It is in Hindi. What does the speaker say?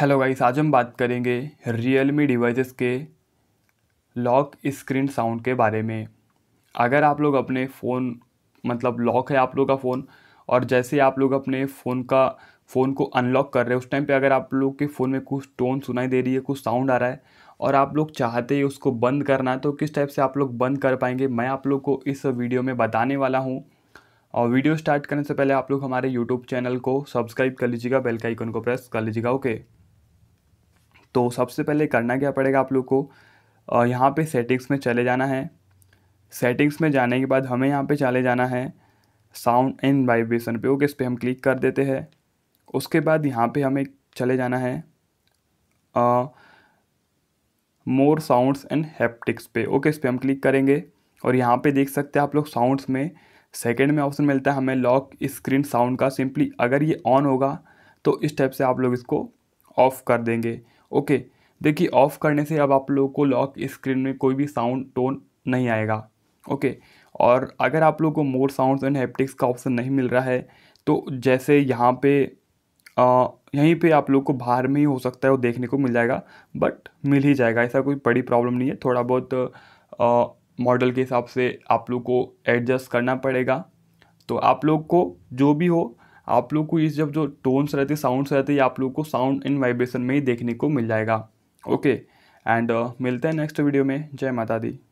हेलो गाइस आज हम बात करेंगे रियल मी डिवाइसेस के लॉक स्क्रीन साउंड के बारे में अगर आप लोग अपने फ़ोन मतलब लॉक है आप लोग का फ़ोन और जैसे आप लोग अपने फ़ोन का फ़ोन को अनलॉक कर रहे हैं उस टाइम पे अगर आप लोग के फ़ोन में कुछ टोन सुनाई दे रही है कुछ साउंड आ रहा है और आप लोग चाहते ही उसको बंद करना तो किस टाइप से आप लोग बंद कर पाएंगे मैं आप लोग को इस वीडियो में बताने वाला हूँ और वीडियो स्टार्ट करने से पहले आप लोग हमारे यूट्यूब चैनल को सब्सक्राइब कर लीजिएगा बेल का आइकन को प्रेस कर लीजिएगा ओके तो सबसे पहले करना क्या पड़ेगा आप लोग को यहाँ पे सेटिंग्स में चले जाना है सेटिंग्स में जाने के बाद हमें यहाँ पे चले जाना है साउंड एंड वाइब्रेशन पे ओके इस पर हम क्लिक कर देते हैं उसके बाद यहाँ पे हमें चले जाना है मोर साउंड्स एंड हैप्टिक्स पे ओके इस पर हम क्लिक करेंगे और यहाँ पे देख सकते हैं आप लोग साउंड्स में सेकेंड में ऑप्शन मिलता है हमें लॉक स्क्रीन साउंड का सिंपली अगर ये ऑन होगा तो इस टाइप से आप लोग इसको ऑफ कर देंगे ओके देखिए ऑफ़ करने से अब आप लोगों को लॉक स्क्रीन में कोई भी साउंड टोन नहीं आएगा ओके और अगर आप लोगों को मोर साउंड्स एंड हैप्टिक्स का ऑप्शन नहीं मिल रहा है तो जैसे यहाँ पे आ, यहीं पे आप लोग को बाहर में ही हो सकता है वो देखने को मिल जाएगा बट मिल ही जाएगा ऐसा कोई बड़ी प्रॉब्लम नहीं है थोड़ा बहुत मॉडल के हिसाब से आप लोग को एडजस्ट करना पड़ेगा तो आप लोग को जो भी हो आप लोग को ये जब जो टोन्स रहते साउंड्स रहते ये आप लोग को साउंड इन वाइब्रेशन में ही देखने को मिल जाएगा ओके एंड uh, मिलते हैं नेक्स्ट वीडियो में जय माता दी